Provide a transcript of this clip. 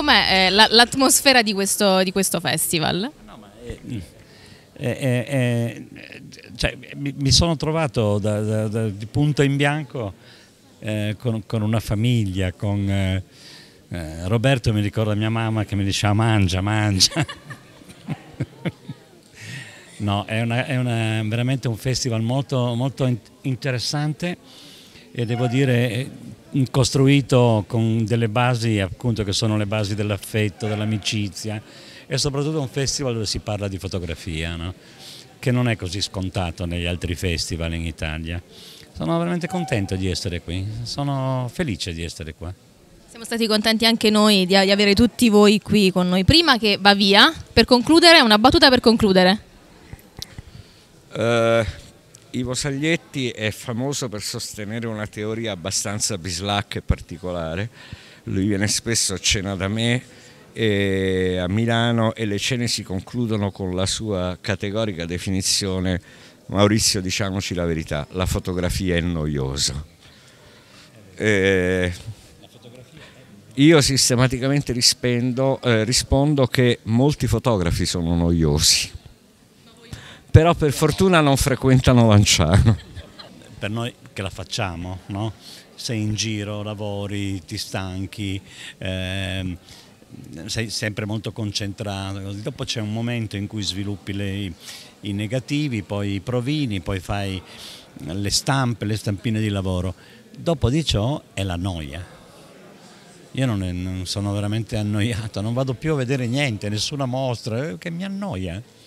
com'è eh, l'atmosfera di questo, di questo, festival? No, ma è, è, è, cioè, mi, mi, sono trovato da, da, da, di punto in bianco eh, con, con, una famiglia, con eh, eh Roberto mi ricorda mia mamma che mi diceva mangia, mangia. no, è, una, è una, veramente un festival molto, molto interessante e devo dire eh, costruito con delle basi appunto che sono le basi dell'affetto, dell'amicizia e soprattutto un festival dove si parla di fotografia, no? che non è così scontato negli altri festival in Italia. Sono veramente contento di essere qui, sono felice di essere qua. Siamo stati contenti anche noi di, avere tutti voi qui con noi. Prima che va via, per concludere, una battuta per concludere. Uh Ivo Saglietti è famoso per sostenere una teoria abbastanza bislacca e particolare. Lui viene spesso a cena da me a Milano e le cene si concludono con la sua categorica definizione Maurizio diciamoci la verità, la fotografia è noiosa. Eh, io sistematicamente rispendo, eh, rispondo che molti fotografi sono noiosi però per fortuna non frequentano Lanciano. Per noi che la facciamo, no? sei in giro, lavori, ti stanchi, ehm, sei sempre molto concentrato, dopo c'è un momento in cui sviluppi le, i negativi, poi i provini, poi fai le stampe, le stampine di lavoro. Dopo di ciò è la noia. Io non, non sono veramente annoiato, non vado più a vedere niente, nessuna mostra, eh, che mi annoia.